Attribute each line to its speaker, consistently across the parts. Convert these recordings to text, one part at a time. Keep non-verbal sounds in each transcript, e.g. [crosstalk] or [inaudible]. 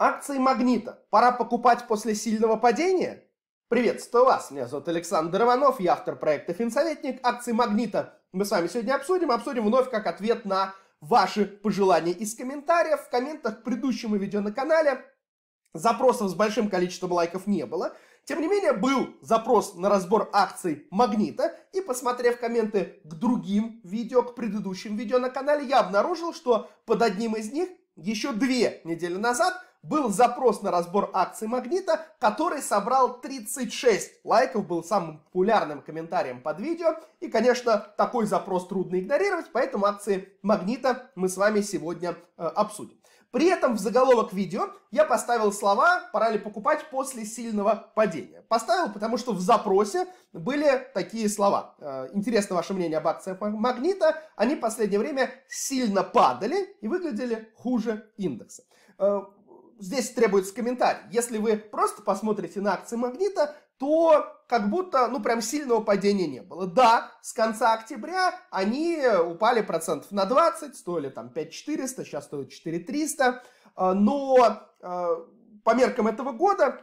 Speaker 1: Акции «Магнита» пора покупать после сильного падения? Приветствую вас, меня зовут Александр Иванов, я автор проекта «Финсоветник». Акции «Магнита» мы с вами сегодня обсудим. Обсудим вновь как ответ на ваши пожелания из комментариев. В комментах к предыдущему видео на канале запросов с большим количеством лайков не было. Тем не менее, был запрос на разбор акций «Магнита». И посмотрев комменты к другим видео, к предыдущим видео на канале, я обнаружил, что под одним из них еще две недели назад – был запрос на разбор акций «Магнита», который собрал 36 лайков, был самым популярным комментарием под видео. И, конечно, такой запрос трудно игнорировать, поэтому акции «Магнита» мы с вами сегодня э, обсудим. При этом в заголовок видео я поставил слова «Пора ли покупать после сильного падения?». Поставил, потому что в запросе были такие слова. Э, интересно ваше мнение об акциях Магнита. Они в последнее время сильно падали и выглядели хуже индекса. Э, здесь требуется комментарий. Если вы просто посмотрите на акции Магнита, то как будто, ну, прям сильного падения не было. Да, с конца октября они э, упали процентов на 20, стоили там 5400, сейчас стоят 4300, э, но э, по меркам этого года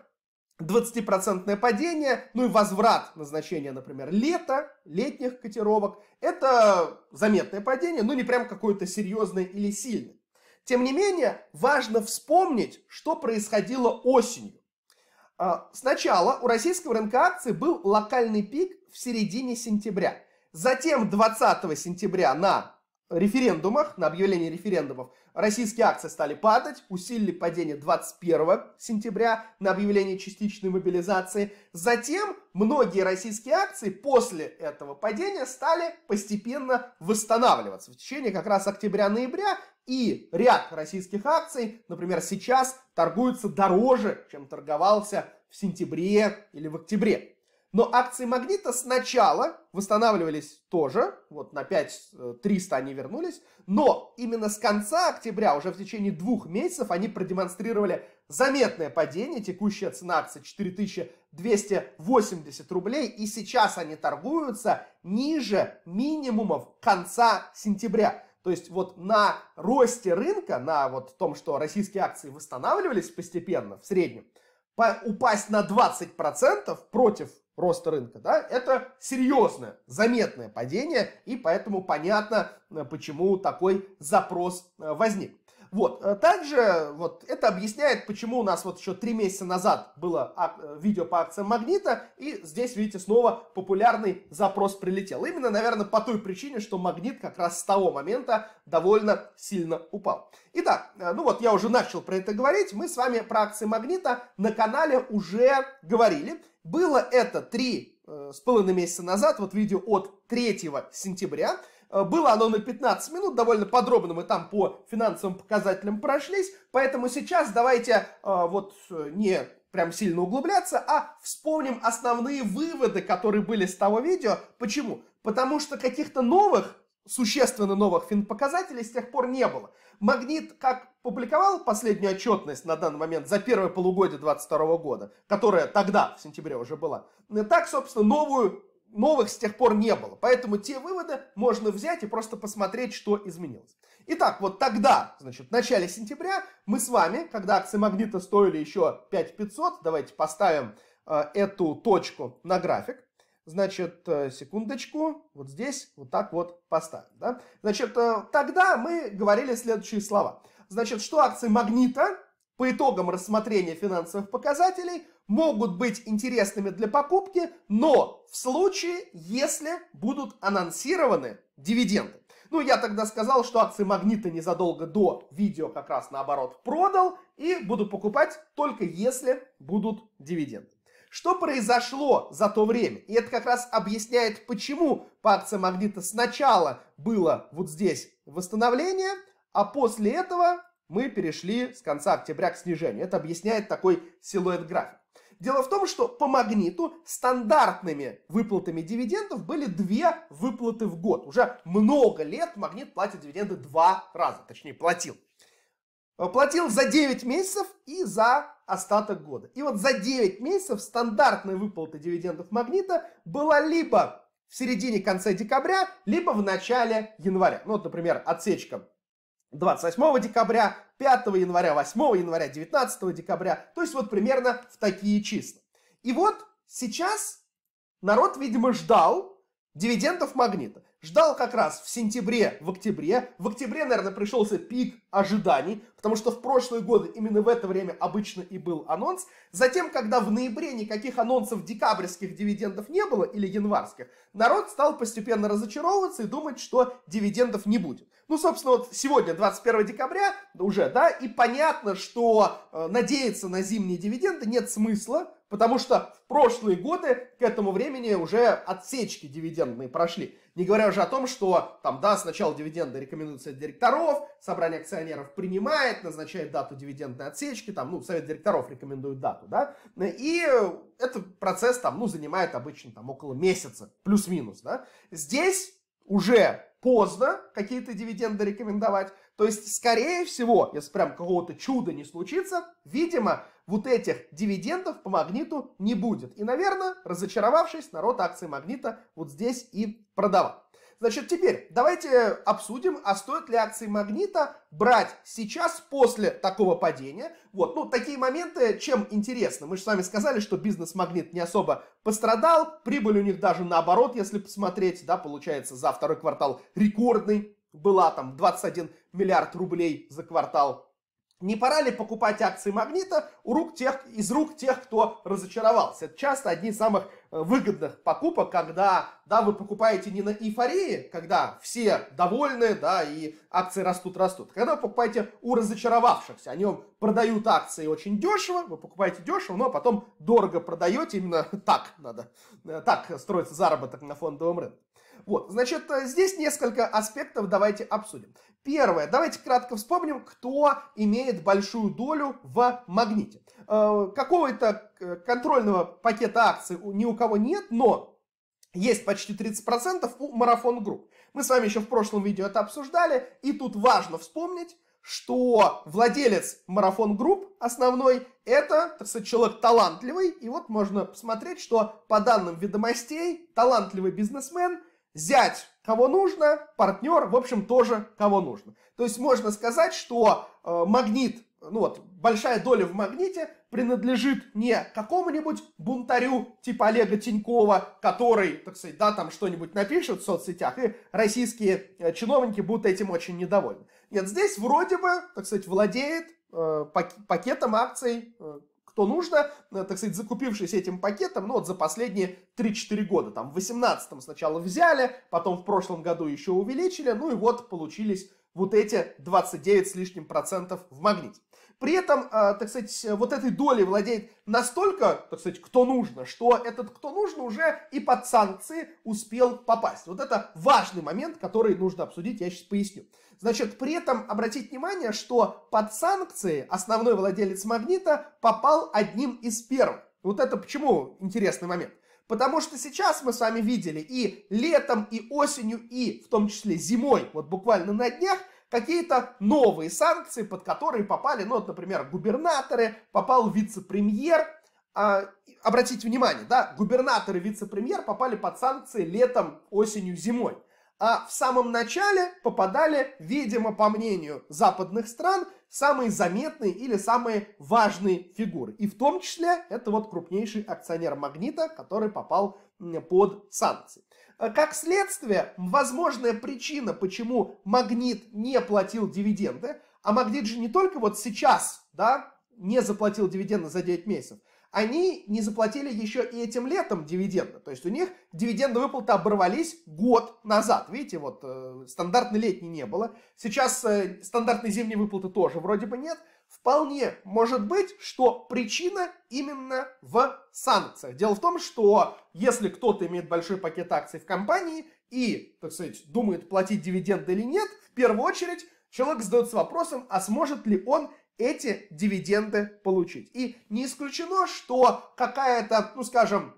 Speaker 1: 20% падение, ну и возврат назначения, например, лета, летних котировок, это заметное падение, но не прям какое-то серьезное или сильное. Тем не менее, важно вспомнить, что происходило осенью. А, сначала у российского рынка акций был локальный пик в середине сентября. Затем 20 сентября на референдумах, на объявлении референдумов, российские акции стали падать, усилили падение 21 сентября на объявление частичной мобилизации. Затем многие российские акции после этого падения стали постепенно восстанавливаться. В течение как раз октября-ноября и ряд российских акций, например, сейчас торгуются дороже, чем торговался в сентябре или в октябре. Но акции «Магнита» сначала восстанавливались тоже, вот на 5300 они вернулись, но именно с конца октября, уже в течение двух месяцев, они продемонстрировали заметное падение, текущая цена акции 4280 рублей, и сейчас они торгуются ниже минимумов конца сентября. То есть вот на росте рынка, на вот том, что российские акции восстанавливались постепенно в среднем, упасть на 20% против роста рынка, да, это серьезное, заметное падение, и поэтому понятно, э, почему такой запрос э, возник. Вот, э, также вот это объясняет, почему у нас вот еще три месяца назад было а, э, видео по акциям Магнита, и здесь, видите, снова популярный запрос прилетел. Именно, наверное, по той причине, что Магнит как раз с того момента довольно сильно упал. Итак, э, ну вот я уже начал про это говорить, мы с вами про акции Магнита на канале уже говорили. Было это три с половиной месяца назад, вот видео от 3 сентября. Э, было оно на 15 минут, довольно подробно мы там по финансовым показателям прошлись, поэтому сейчас давайте э, вот э, не прям сильно углубляться, а вспомним основные выводы, которые были с того видео. Почему? Потому что каких-то новых, существенно новых финпоказателей с тех пор не было. Магнит как публиковал последнюю отчетность на данный момент за первое полугодие 2022 года, которая тогда, в сентябре, уже была, так, собственно, новую новых с тех пор не было. Поэтому те выводы можно взять и просто посмотреть, что изменилось. Итак, вот тогда, значит, в начале сентября мы с вами, когда акции Магнита стоили еще 5500, давайте поставим э, эту точку на график. Значит, э, секундочку, вот здесь вот так вот поставим. Да? Значит, э, тогда мы говорили следующие слова. Значит, что акции Магнита по итогам рассмотрения финансовых показателей – могут быть интересными для покупки, но в случае, если будут анонсированы дивиденды. Ну, я тогда сказал, что акции Магнита незадолго до видео как раз наоборот продал и буду покупать только если будут дивиденды. Что произошло за то время? И это как раз объясняет, почему по акции Магнита сначала было вот здесь восстановление, а после этого мы перешли с конца октября к снижению. Это объясняет такой силуэт график. Дело в том, что по магниту стандартными выплатами дивидендов были две выплаты в год. Уже много лет магнит платит дивиденды два раза, точнее платил. Э, платил за 9 месяцев и за остаток года. И вот за 9 месяцев стандартная выплата дивидендов магнита была либо в середине конце декабря, либо в начале января. Ну вот, например, отсечка 28 декабря, 5 января, 8 января, 19 декабря. То есть вот примерно в такие числа. И вот сейчас народ, видимо, ждал дивидендов магнита. Ждал как раз в сентябре, в октябре. В октябре, наверное, пришелся пик ожиданий, потому что в прошлые годы именно в это время обычно и был анонс. Затем, когда в ноябре никаких анонсов декабрьских дивидендов не было или январских, народ стал постепенно разочаровываться и думать, что дивидендов не будет. Ну, собственно, вот сегодня, 21 декабря уже, да, и понятно, что э, надеяться на зимние дивиденды нет смысла, потому что в прошлые годы к этому времени уже отсечки дивидендные прошли. Не говоря уже о том, что там, да, сначала дивиденды рекомендуются от директоров, собрание акционеров принимает, назначает дату дивидендной отсечки, там, ну, совет директоров рекомендует дату, да, и этот процесс там, ну, занимает обычно там около месяца, плюс-минус, да. Здесь уже поздно какие-то дивиденды рекомендовать. То есть, скорее всего, если прям какого-то чуда не случится, видимо, вот этих дивидендов по магниту не будет. И, наверное, разочаровавшись, народ акции магнита вот здесь и продавал. Значит, теперь давайте обсудим, а стоит ли акции Магнита брать сейчас после такого падения. Вот, ну, такие моменты чем интересны? Мы же с вами сказали, что бизнес Магнит не особо пострадал, прибыль у них даже наоборот, если посмотреть, да, получается за второй квартал рекордный, была там 21 миллиард рублей за квартал. Не пора ли покупать акции Магнита у рук тех, из рук тех, кто разочаровался? Это часто одни из самых Э, выгодных покупок, когда, да, вы покупаете не на эйфории, когда все довольны, да, и акции растут, растут. А когда вы покупаете у разочаровавшихся, они вам продают акции очень дешево, вы покупаете дешево, но потом дорого продаете, именно [laughs] так надо, э, так строится заработок на фондовом рынке. Вот, значит, э, здесь несколько аспектов давайте обсудим. Первое, давайте кратко вспомним, кто имеет большую долю в магните. Э, какого-то э, контрольного пакета акций ни у кого нет, но есть почти 30% у марафон групп. Мы с вами еще в прошлом видео это обсуждали, и тут важно вспомнить, что владелец марафон групп основной это, так сказать, человек талантливый, и вот можно посмотреть, что по данным ведомостей талантливый бизнесмен, зять кого нужно, партнер, в общем, тоже кого нужно. То есть можно сказать, что э, магнит ну вот, большая доля в магните принадлежит не какому-нибудь бунтарю типа Олега Тинькова, который, так сказать, да, там что-нибудь напишет в соцсетях, и российские э, чиновники будут этим очень недовольны. Нет, здесь вроде бы, так сказать, владеет э, пакетом акций э, кто нужно, э, так сказать, закупившись этим пакетом, ну вот за последние 3-4 года, там в 18-м сначала взяли, потом в прошлом году еще увеличили, ну и вот получились вот эти 29 с лишним процентов в магните. При этом, э, так сказать, вот этой доли владеет настолько, так сказать, кто нужно, что этот кто нужно уже и под санкции успел попасть. Вот это важный момент, который нужно обсудить, я сейчас поясню. Значит, при этом обратить внимание, что под санкции основной владелец магнита попал одним из первых. Вот это почему интересный момент. Потому что сейчас мы с вами видели и летом, и осенью, и в том числе зимой, вот буквально на днях – какие-то новые санкции, под которые попали, ну, вот, например, губернаторы, попал вице-премьер. А, обратите внимание, да, губернаторы, вице-премьер попали под санкции летом, осенью, зимой. А в самом начале попадали, видимо, по мнению западных стран, самые заметные или самые важные фигуры. И в том числе это вот крупнейший акционер Магнита, который попал под санкции. А как следствие, возможная причина, почему Магнит не платил дивиденды, а Магнит же не только вот сейчас, да, не заплатил дивиденды за 9 месяцев, они не заплатили еще и этим летом дивиденды. То есть у них дивиденды выплаты оборвались год назад. Видите, вот э, стандартной летней не было. Сейчас э, стандартной зимней выплаты тоже вроде бы нет. Вполне может быть, что причина именно в санкциях. Дело в том, что если кто-то имеет большой пакет акций в компании и, так сказать, думает платить дивиденды или нет, в первую очередь человек задается вопросом, а сможет ли он эти дивиденды получить. И не исключено, что какая-то, ну скажем,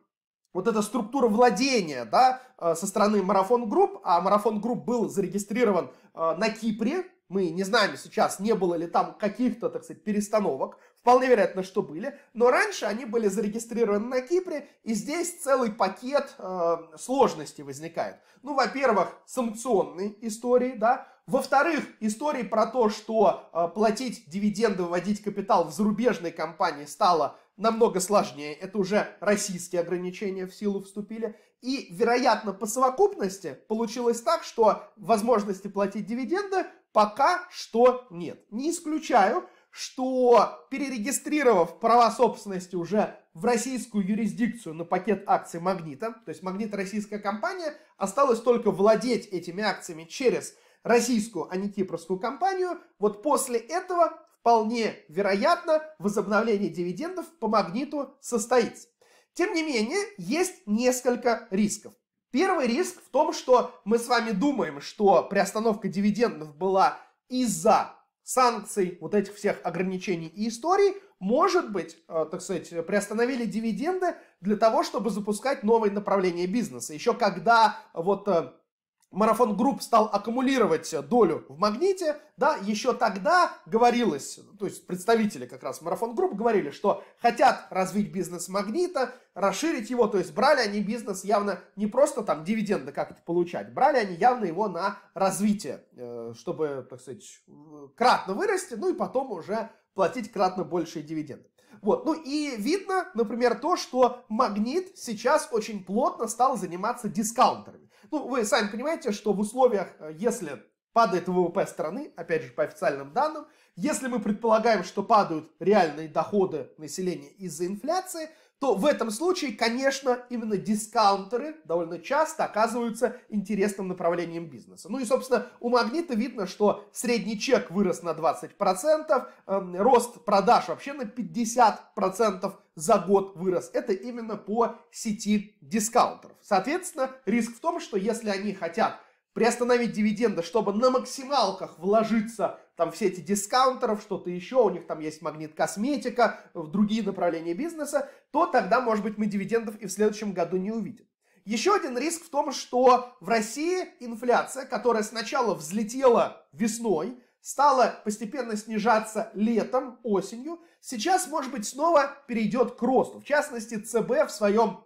Speaker 1: вот эта структура владения да, э, со стороны Marathon Group, а Marathon Group был зарегистрирован э, на Кипре, мы не знаем сейчас, не было ли там каких-то, так сказать, перестановок. Вполне вероятно, что были. Но раньше они были зарегистрированы на Кипре, и здесь целый пакет э, сложностей возникает. Ну, во-первых, санкционные истории, да. Во-вторых, истории про то, что э, платить дивиденды, вводить капитал в зарубежной компании стало намного сложнее. Это уже российские ограничения в силу вступили. И, вероятно, по совокупности получилось так, что возможности платить дивиденды Пока что нет. Не исключаю, что перерегистрировав права собственности уже в российскую юрисдикцию на пакет акций Магнита, то есть Магнит российская компания, осталось только владеть этими акциями через российскую, а не кипрскую компанию. Вот после этого вполне вероятно возобновление дивидендов по Магниту состоится. Тем не менее, есть несколько рисков. Первый риск в том, что мы с вами думаем, что приостановка дивидендов была из-за санкций, вот этих всех ограничений и историй, может быть, э, так сказать, приостановили дивиденды для того, чтобы запускать новые направления бизнеса. Еще когда вот э, Марафон Групп стал аккумулировать долю в магните, да, еще тогда говорилось, то есть представители как раз Марафон Групп говорили, что хотят развить бизнес магнита, расширить его, то есть брали они бизнес явно не просто там дивиденды как-то получать, брали они явно его на развитие, э, чтобы, так сказать, кратно вырасти, ну и потом уже платить кратно большие дивиденды. Вот. Ну и видно, например, то, что магнит сейчас очень плотно стал заниматься дискаунтерами. Ну, вы сами понимаете, что в условиях, э, если падает ВВП страны, опять же, по официальным данным, если мы предполагаем, что падают реальные доходы населения из-за инфляции – то в этом случае, конечно, именно дискаунтеры довольно часто оказываются интересным направлением бизнеса. Ну и, собственно, у Магнита видно, что средний чек вырос на 20%, э, эм, рост продаж вообще на 50% за год вырос. Это именно по сети дискаунтеров. Соответственно, риск в том, что если они хотят приостановить дивиденды, чтобы на максималках вложиться там все эти дискаунтеров, что-то еще, у них там есть магнит косметика, в другие направления бизнеса, то тогда, может быть, мы дивидендов и в следующем году не увидим. Еще один риск в том, что в России инфляция, которая сначала взлетела весной, стала постепенно снижаться летом, осенью, сейчас, может быть, снова перейдет к росту. В частности, ЦБ в своем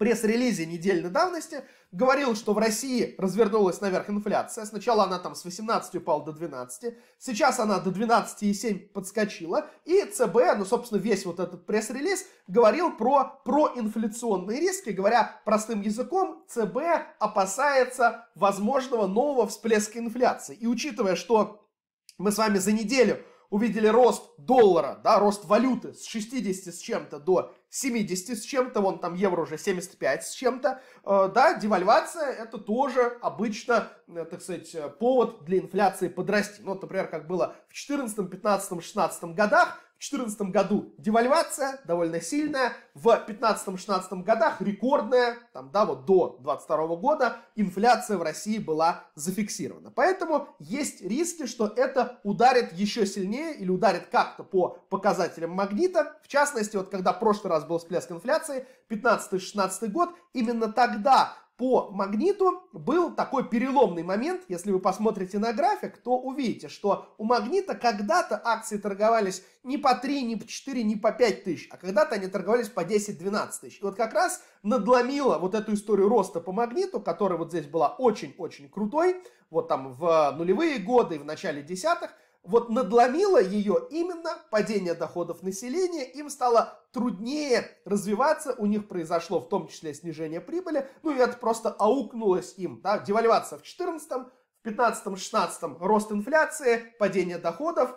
Speaker 1: пресс-релизе недельной давности говорил, что в России развернулась наверх инфляция. Сначала она там с 18 упала до 12, сейчас она до 12,7 подскочила. И ЦБ, ну, собственно, весь вот этот пресс-релиз говорил про проинфляционные риски. Говоря простым языком, ЦБ опасается возможного нового всплеска инфляции. И учитывая, что мы с вами за неделю увидели рост доллара, да, рост валюты с 60 с чем-то до 70 с чем-то, вон там евро уже 75 с чем-то, э, да, девальвация это тоже обычно, э, так сказать, э, повод для инфляции подрасти. Ну, вот, например, как было в 14, 15, 16 годах, 2014 году девальвация довольно сильная, в 2015-2016 годах рекордная, там, да, вот до 2022 года инфляция в России была зафиксирована. Поэтому есть риски, что это ударит еще сильнее или ударит как-то по показателям магнита. В частности, вот когда в прошлый раз был всплеск инфляции, 15-16 год, именно тогда по магниту был такой переломный момент. Если вы посмотрите на график, то увидите, что у магнита когда-то акции торговались не по 3, не по 4, не по 5 тысяч, а когда-то они торговались по 10-12 тысяч. И вот как раз надломила вот эту историю роста по магниту, которая вот здесь была очень-очень крутой, вот там в нулевые годы и в начале десятых, вот надломило ее именно падение доходов населения, им стало труднее развиваться, у них произошло в том числе снижение прибыли, ну и это просто аукнулось им, да, девальвация в 14-м, в 15-м, 16-м рост инфляции, падение доходов,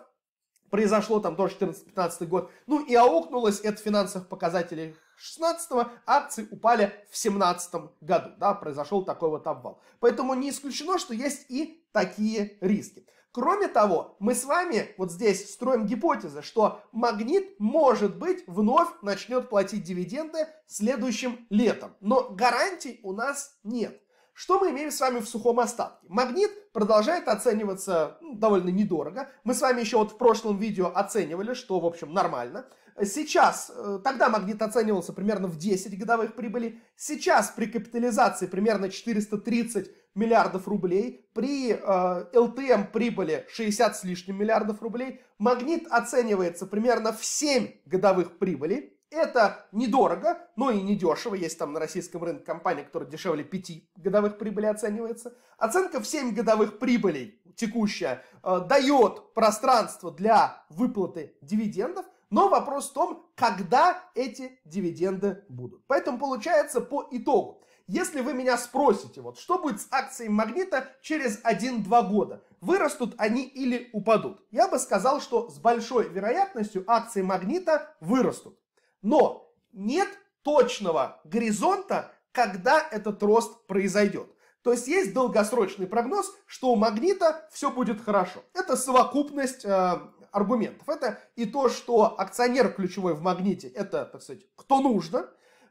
Speaker 1: произошло там до 14-15 год, ну и аукнулось это в финансовых показателях 16-го, акции упали в 17 году, да, произошел такой вот обвал. Поэтому не исключено, что есть и такие риски. Кроме того, мы с вами вот здесь строим гипотезы, что магнит, может быть, вновь начнет платить дивиденды следующим летом. Но гарантий у нас нет. Что мы имеем с вами в сухом остатке? Магнит продолжает оцениваться ну, довольно недорого. Мы с вами еще вот в прошлом видео оценивали, что, в общем, нормально. Сейчас, э, тогда магнит оценивался примерно в 10 годовых прибыли. Сейчас при капитализации примерно 430 миллиардов рублей, при э, LTM эм прибыли 60 с лишним миллиардов рублей. Магнит оценивается примерно в 7 годовых прибылей. Это недорого, но и недешево. Есть там на российском рынке компания, которая дешевле 5 годовых прибыли оценивается. Оценка в 7 годовых прибылей текущая э, дает пространство для выплаты дивидендов. Но вопрос в том, когда эти дивиденды будут. Поэтому получается по итогу. Если вы меня спросите, вот что будет с акцией Магнита через 1-2 года, вырастут они или упадут, я бы сказал, что с большой вероятностью акции Магнита вырастут. Но нет точного горизонта, когда этот рост произойдет. То есть есть долгосрочный прогноз, что у магнита все будет хорошо. Это совокупность э, аргументов. Это и то, что акционер ключевой в магните, это, так сказать, кто нужно.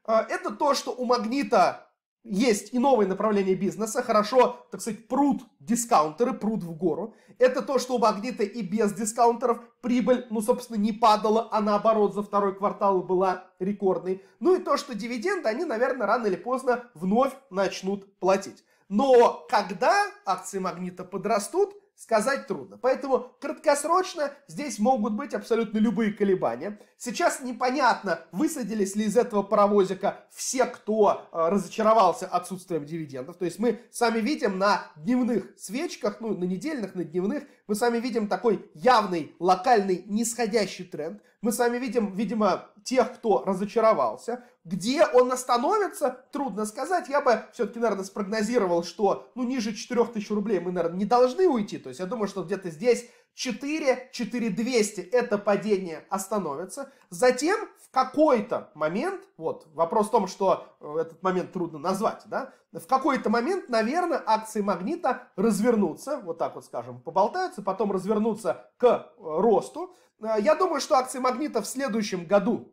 Speaker 1: Э, это то, что у магнита есть и новые направления бизнеса, хорошо, так сказать, пруд дискаунтеры, пруд в гору. Это то, что у Магнита и без дискаунтеров прибыль, ну, собственно, не падала, а наоборот, за второй квартал была рекордной. Ну и то, что дивиденды, они, наверное, рано или поздно вновь начнут платить. Но когда акции Магнита подрастут, сказать трудно. Поэтому краткосрочно здесь могут быть абсолютно любые колебания. Сейчас непонятно, высадились ли из этого паровозика все, кто э, разочаровался отсутствием дивидендов. То есть мы сами видим на дневных свечках, ну на недельных, на дневных, мы сами видим такой явный локальный нисходящий тренд. Мы сами видим, видимо, тех, кто разочаровался. Где он остановится, трудно сказать. Я бы все-таки, наверное, спрогнозировал, что ну, ниже 4000 рублей мы, наверное, не должны уйти. То есть я думаю, что где-то здесь 4, 4200 это падение остановится. Затем в какой-то момент, вот вопрос в том, что э, этот момент трудно назвать, да, в какой-то момент, наверное, акции магнита развернутся, вот так вот скажем, поболтаются, потом развернутся к э, росту. Э, я думаю, что акции магнита в следующем году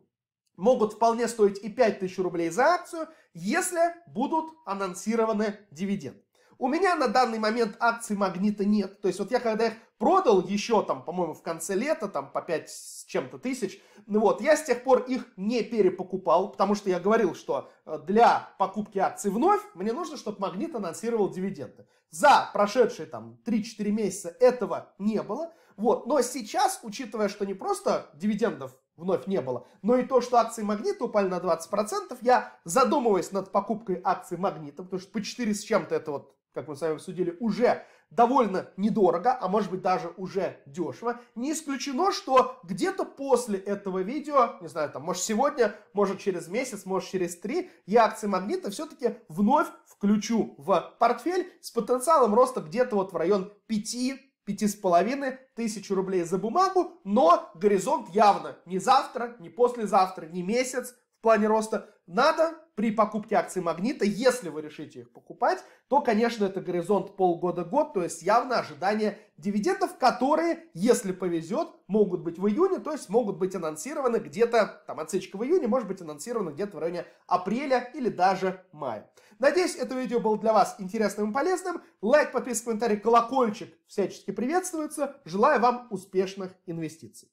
Speaker 1: могут вполне стоить и 5000 рублей за акцию, если будут анонсированы дивиденды. У меня на данный момент акций Магнита нет. То есть вот я когда их продал еще там, по-моему, в конце лета, там по 5 с чем-то тысяч, ну вот, я с тех пор их не перепокупал, потому что я говорил, что э, для покупки акций вновь мне нужно, чтобы Магнит анонсировал дивиденды. За прошедшие там 3-4 месяца этого не было. Вот, но сейчас, учитывая, что не просто дивидендов вновь не было. Но и то, что акции Магнита упали на 20%, я задумываюсь над покупкой акций Магнита, потому что по 4 с чем-то это вот, как мы с вами обсудили, уже довольно недорого, а может быть даже уже дешево. Не исключено, что где-то после этого видео, не знаю, там, может сегодня, может через месяц, может через три, я акции Магнита все-таки вновь включу в портфель с потенциалом роста где-то вот в район 5 5,5 тысяч рублей за бумагу, но горизонт явно не завтра, не послезавтра, не месяц, в плане роста. Надо при покупке акций Магнита, если вы решите их покупать, то, конечно, это горизонт полгода-год, то есть явно ожидание дивидендов, которые, если повезет, могут быть в июне, то есть могут быть анонсированы где-то, там отсечка в июне, может быть анонсированы где-то в районе апреля или даже мая. Надеюсь, это видео было для вас интересным и полезным. Лайк, подписка, комментарий, колокольчик всячески приветствуются. Желаю вам успешных инвестиций.